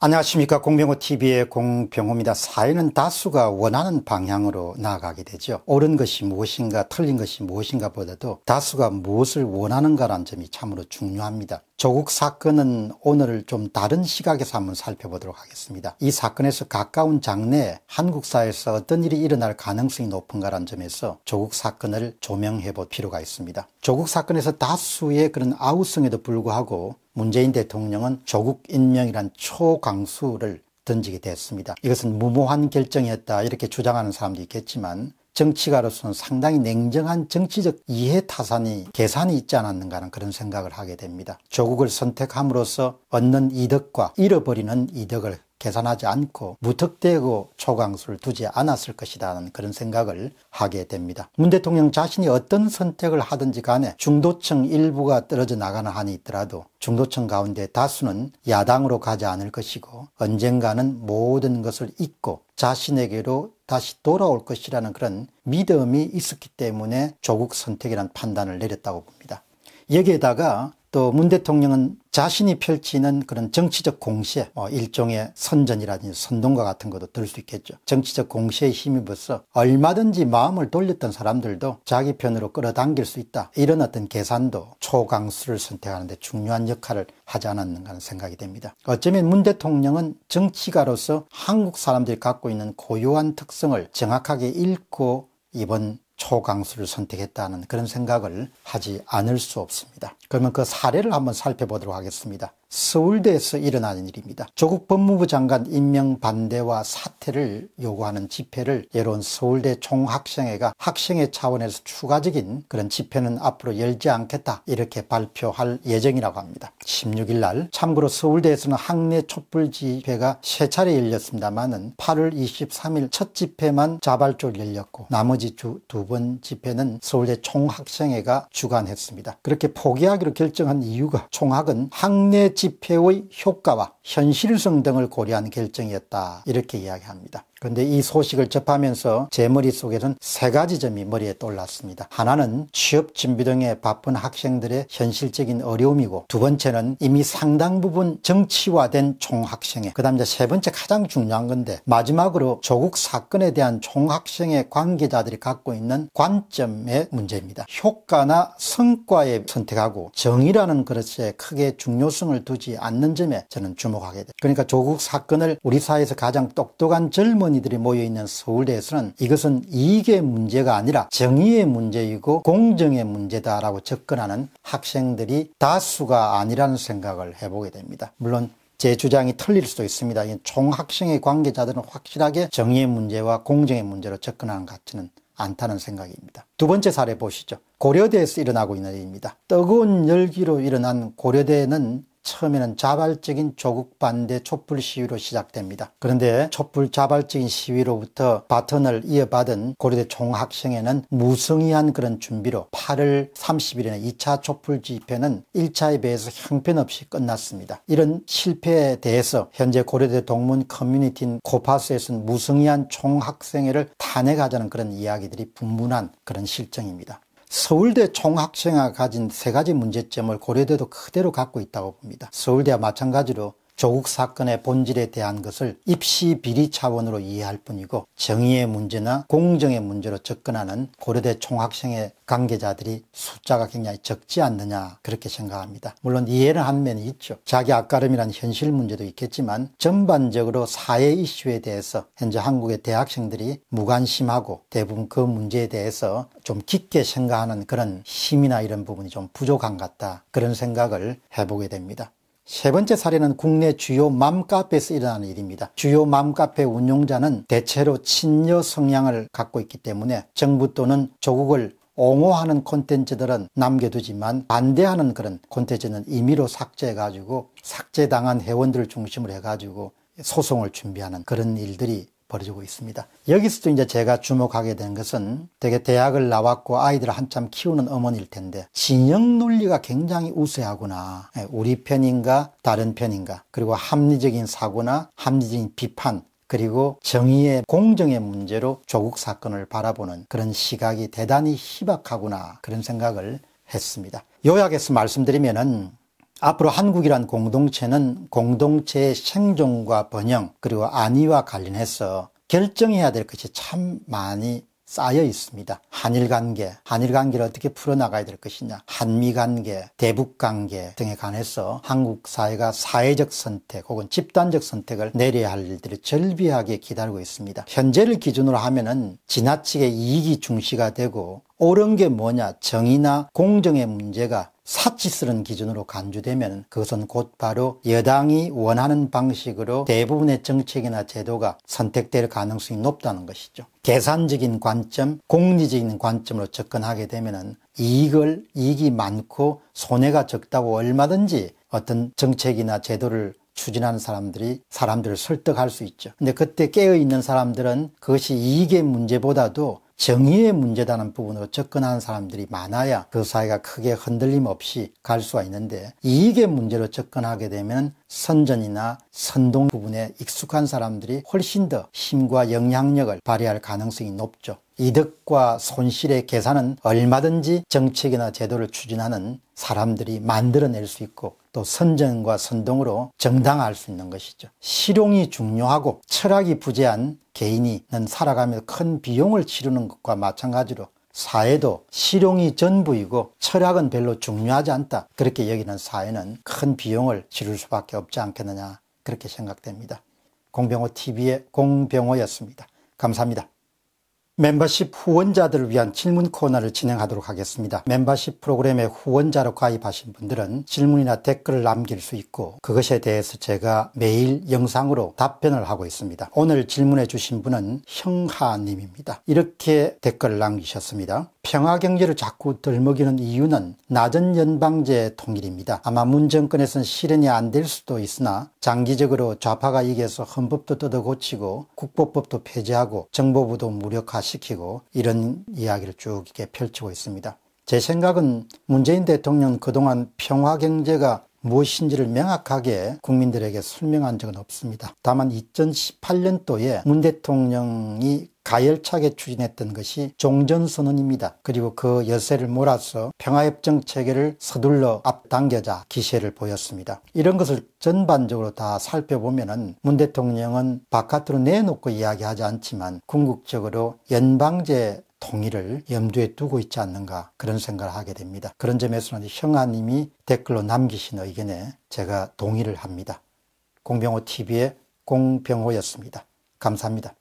안녕하십니까 공병호TV의 공병호입니다. 사회는 다수가 원하는 방향으로 나아가게 되죠. 옳은 것이 무엇인가 틀린 것이 무엇인가 보다도 다수가 무엇을 원하는가라는 점이 참으로 중요합니다. 조국 사건은 오늘 좀 다른 시각에서 한번 살펴보도록 하겠습니다. 이 사건에서 가까운 장래에 한국사회에서 어떤 일이 일어날 가능성이 높은가라는 점에서 조국 사건을 조명해 볼 필요가 있습니다. 조국 사건에서 다수의 그런 아우성에도 불구하고 문재인 대통령은 조국 임명이란 초강수를 던지게 됐습니다. 이것은 무모한 결정이었다 이렇게 주장하는 사람도 있겠지만 정치가로서는 상당히 냉정한 정치적 이해타산이 계산이 있지 않았는가 하는 그런 생각을 하게 됩니다. 조국을 선택함으로써 얻는 이득과 잃어버리는 이득을 계산하지 않고 무턱대고 초강수를 두지 않았을 것이라는 그런 생각을 하게 됩니다. 문 대통령 자신이 어떤 선택을 하든지 간에 중도층 일부가 떨어져 나가는 한이 있더라도 중도층 가운데 다수는 야당으로 가지 않을 것이고 언젠가는 모든 것을 잊고 자신에게로 다시 돌아올 것이라는 그런 믿음이 있었기 때문에 조국 선택이란 판단을 내렸다고 봅니다. 여기에다가 또 문 대통령은 자신이 펼치는 그런 정치적 공세, 어, 일종의 선전이라든지 선동과 같은 것도 들 수 있겠죠. 정치적 공세에 힘입어서 얼마든지 마음을 돌렸던 사람들도 자기 편으로 끌어당길 수 있다. 이런 어떤 계산도 초강수를 선택하는데 중요한 역할을 하지 않았는가 하는 생각이 됩니다. 어쩌면 문 대통령은 정치가로서 한국 사람들이 갖고 있는 고유한 특성을 정확하게 읽고 이번 초강수를 선택했다는 그런 생각을 하지 않을 수 없습니다. 그러면 그 사례를 한번 살펴보도록 하겠습니다. 서울대에서 일어나는 일입니다. 조국 법무부 장관 임명 반대와 사퇴를 요구하는 집회를 예로운 서울대 총학생회가 학생회 차원에서 추가적인 그런 집회는 앞으로 열지 않겠다 이렇게 발표할 예정이라고 합니다. 16일 날 참고로 서울대에서는 학내 촛불 집회가 세 차례 열렸습니다만은 8월 23일 첫 집회만 자발적으로 열렸고 나머지 두 번 집회는 서울대 총학생회가 주관했습니다. 그렇게 포기하기로 결정한 이유가 총학은 학내 집회 집회의 효과와 현실성 등을 고려한 결정이었다 이렇게 이야기합니다. 그런데 이 소식을 접하면서 제 머릿속에는 세 가지 점이 머리에 떠올랐습니다. 하나는 취업 준비 등의 바쁜 학생들의 현실적인 어려움이고 두 번째는 이미 상당 부분 정치화된 총학생회 그 다음 이세 번째 가장 중요한 건데 마지막으로 조국 사건에 대한 총학생회 관계자들이 갖고 있는 관점의 문제입니다. 효과나 성과에 선택하고 정의라는 것에 크게 중요성을 두지 않는 점에 저는 주목하게 됩니다. 그러니까 조국 사건을 우리 사회에서 가장 똑똑한 젊은 젊은이들이 모여있는 서울대에서는 이것은 이익의 문제가 아니라 정의의 문제이고 공정의 문제다라고 접근하는 학생들이 다수가 아니라는 생각을 해보게 됩니다. 물론 제 주장이 틀릴 수도 있습니다. 총학생의 관계자들은 확실하게 정의의 문제와 공정의 문제로 접근하는 것 같지는 않다는 생각입니다. 두 번째 사례 보시죠. 고려대에서 일어나고 있는 일입니다. 뜨거운 열기로 일어난 고려대는 처음에는 자발적인 조국 반대 촛불 시위로 시작됩니다. 그런데 촛불 자발적인 시위로부터 바턴을 이어받은 고려대 총학생회는 무성의한 그런 준비로 8월 30일에 2차 촛불 집회는 1차에 비해서 형편없이 끝났습니다. 이런 실패에 대해서 현재 고려대 동문 커뮤니티인 코파스에서는 무성의한 총학생회를 탄핵하자는 그런 이야기들이 분분한 그런 실정입니다. 서울대 총학생회가 가진 세 가지 문제점을 고려대도 그대로 갖고 있다고 봅니다. 서울대와 마찬가지로 조국 사건의 본질에 대한 것을 입시 비리 차원으로 이해할 뿐이고 정의의 문제나 공정의 문제로 접근하는 고려대 총학생의 관계자들이 숫자가 굉장히 적지 않느냐 그렇게 생각합니다. 물론 이해는 한 면이 있죠. 자기 아가름이란 현실 문제도 있겠지만 전반적으로 사회 이슈에 대해서 현재 한국의 대학생들이 무관심하고 대부분 그 문제에 대해서 좀 깊게 생각하는 그런 힘이나 이런 부분이 좀 부족한 것 같다 그런 생각을 해보게 됩니다. 세 번째 사례는 국내 주요 맘카페에서 일어나는 일입니다. 주요 맘카페 운영자는 대체로 친여 성향을 갖고 있기 때문에 정부 또는 조국을 옹호하는 콘텐츠들은 남겨두지만 반대하는 그런 콘텐츠는 임의로 삭제해가지고 삭제당한 회원들을 중심으로 해가지고 소송을 준비하는 그런 일들이 벌어지고 있습니다. 여기서도 이제 제가 주목하게 된 것은 되게 대학을 나왔고 아이들을 한참 키우는 어머니일 텐데 진영 논리가 굉장히 우세하구나. 예, 우리 편인가 다른 편인가 그리고 합리적인 사고나 합리적인 비판 그리고 정의의 공정의 문제로 조국 사건을 바라보는 그런 시각이 대단히 희박하구나 그런 생각을 했습니다. 요약해서 말씀드리면은 앞으로 한국이란 공동체는 공동체의 생존과 번영 그리고 안위와 관련해서 결정해야 될 것이 참 많이 쌓여 있습니다. 한일 관계, 한일 관계를 어떻게 풀어나가야 될 것이냐, 한미 관계, 대북 관계 등에 관해서 한국 사회가 사회적 선택 혹은 집단적 선택을 내려야 할일들을 절비하게 기다리고 있습니다. 현재를 기준으로 하면은 지나치게 이익이 중시가 되고 옳은 게 뭐냐 정의나 공정의 문제가 사치스런 기준으로 간주되면 그것은 곧바로 여당이 원하는 방식으로 대부분의 정책이나 제도가 선택될 가능성이 높다는 것이죠. 계산적인 관점, 공리적인 관점으로 접근하게 되면 이익을 이익이 많고 손해가 적다고 얼마든지 어떤 정책이나 제도를 추진하는 사람들이 사람들을 설득할 수 있죠. 근데 그때 깨어 있는 사람들은 그것이 이익의 문제보다도 정의의 문제라는 부분으로 접근하는 사람들이 많아야 그 사회가 크게 흔들림 없이 갈 수가 있는데 이익의 문제로 접근하게 되면 선전이나 선동 부분에 익숙한 사람들이 훨씬 더 힘과 영향력을 발휘할 가능성이 높죠. 이득과 손실의 계산은 얼마든지 정책이나 제도를 추진하는 사람들이 만들어낼 수 있고 또 선전과 선동으로 정당화할 수 있는 것이죠. 실용이 중요하고 철학이 부재한 개인이는 살아가며 큰 비용을 치르는 것과 마찬가지로 사회도 실용이 전부이고 철학은 별로 중요하지 않다. 그렇게 여기는 사회는 큰 비용을 치를 수밖에 없지 않겠느냐 그렇게 생각됩니다. 공병호 TV의 공병호였습니다. 감사합니다. 멤버십 후원자들을 위한 질문 코너를 진행하도록 하겠습니다. 멤버십 프로그램의 후원자로 가입하신 분들은 질문이나 댓글을 남길 수 있고 그것에 대해서 제가 매일 영상으로 답변을 하고 있습니다. 오늘 질문해 주신 분은 형하님입니다. 이렇게 댓글을 남기셨습니다. 평화 경제를 자꾸 들먹이는 이유는 낮은 연방제 통일입니다. 아마 문 정권에선 실현이 안 될 수도 있으나 장기적으로 좌파가 이겨서 헌법도 뜯어고치고 국보법도 폐지하고 정보부도 무력화시키고 이런 이야기를 쭉 이렇게 펼치고 있습니다. 제 생각은 문재인 대통령 은 그동안 평화 경제가 무엇인지를 명확하게 국민들에게 설명한 적은 없습니다. 다만 2018년도에 문 대통령이 가열차게 추진했던 것이 종전선언입니다. 그리고 그 여세를 몰아서 평화협정 체계를 서둘러 앞당겨자 기세를 보였습니다. 이런 것을 전반적으로 다 살펴보면 문 대통령은 바깥으로 내놓고 이야기하지 않지만 궁극적으로 연방제 통일을 염두에 두고 있지 않는가 그런 생각을 하게 됩니다. 그런 점에서는 형아님이 댓글로 남기신 의견에 제가 동의를 합니다. 공병호 TV의 공병호였습니다. 감사합니다.